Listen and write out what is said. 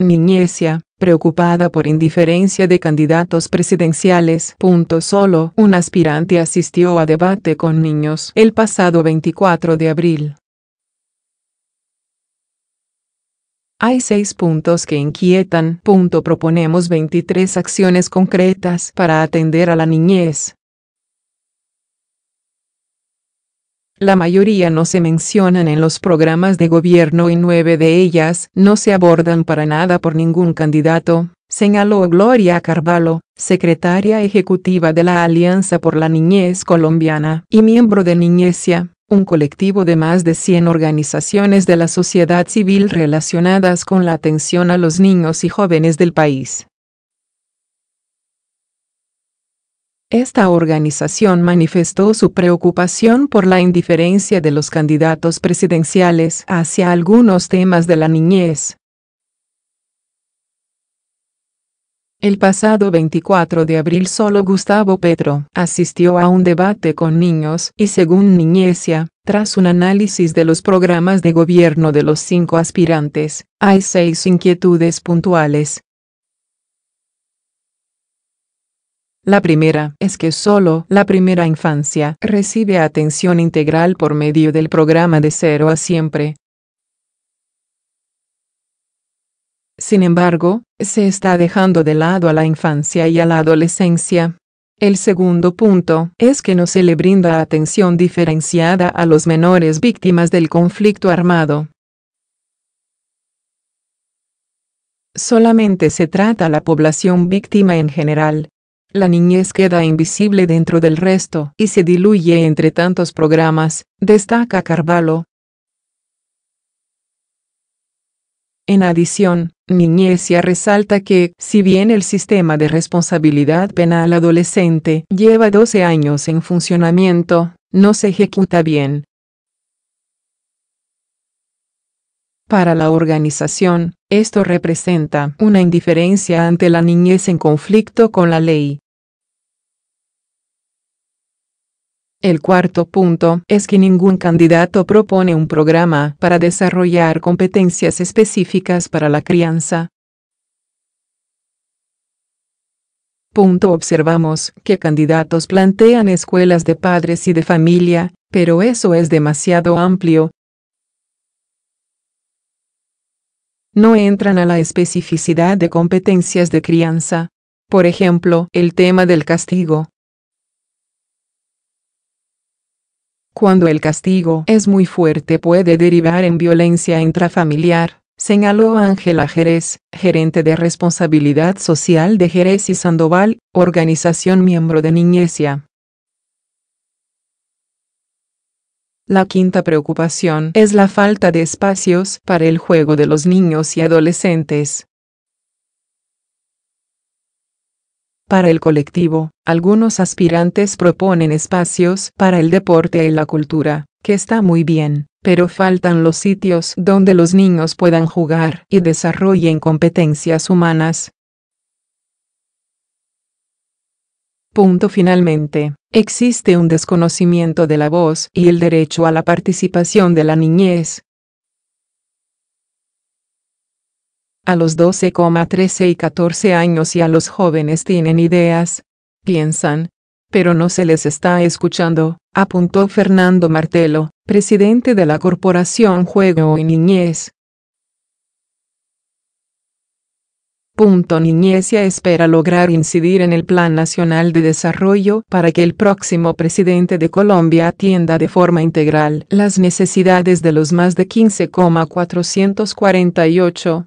Niñecia, preocupada por indiferencia de candidatos presidenciales. solo un aspirante asistió a debate con niños el pasado 24 de abril. Hay seis puntos que inquietan. proponemos 23 acciones concretas para atender a la niñez. La mayoría no se mencionan en los programas de gobierno y nueve de ellas no se abordan para nada por ningún candidato, señaló Gloria Carvalho, secretaria ejecutiva de la Alianza por la Niñez Colombiana y miembro de Niñecia, un colectivo de más de 100 organizaciones de la sociedad civil relacionadas con la atención a los niños y jóvenes del país. Esta organización manifestó su preocupación por la indiferencia de los candidatos presidenciales hacia algunos temas de la niñez. El pasado 24 de abril solo Gustavo Petro asistió a un debate con niños y según Niñecia, tras un análisis de los programas de gobierno de los cinco aspirantes, hay seis inquietudes puntuales, La primera es que solo la primera infancia recibe atención integral por medio del programa de cero a siempre. Sin embargo, se está dejando de lado a la infancia y a la adolescencia. El segundo punto es que no se le brinda atención diferenciada a los menores víctimas del conflicto armado. Solamente se trata a la población víctima en general, la niñez queda invisible dentro del resto y se diluye entre tantos programas, destaca Carvalho. En adición, Niñecia resalta que, si bien el sistema de responsabilidad penal adolescente lleva 12 años en funcionamiento, no se ejecuta bien, Para la organización, esto representa una indiferencia ante la niñez en conflicto con la ley. El cuarto punto es que ningún candidato propone un programa para desarrollar competencias específicas para la crianza. Punto observamos que candidatos plantean escuelas de padres y de familia, pero eso es demasiado amplio no entran a la especificidad de competencias de crianza. Por ejemplo, el tema del castigo. Cuando el castigo es muy fuerte puede derivar en violencia intrafamiliar, señaló Ángela Jerez, gerente de responsabilidad social de Jerez y Sandoval, organización miembro de Niñecia. La quinta preocupación es la falta de espacios para el juego de los niños y adolescentes. Para el colectivo, algunos aspirantes proponen espacios para el deporte y la cultura, que está muy bien, pero faltan los sitios donde los niños puedan jugar y desarrollen competencias humanas, Punto finalmente, existe un desconocimiento de la voz y el derecho a la participación de la niñez. A los 12,13 y 14 años y a los jóvenes tienen ideas, piensan, pero no se les está escuchando, apuntó Fernando Martelo, presidente de la Corporación Juego y Niñez. Punto Niñecia espera lograr incidir en el Plan Nacional de Desarrollo para que el próximo presidente de Colombia atienda de forma integral las necesidades de los más de 15,448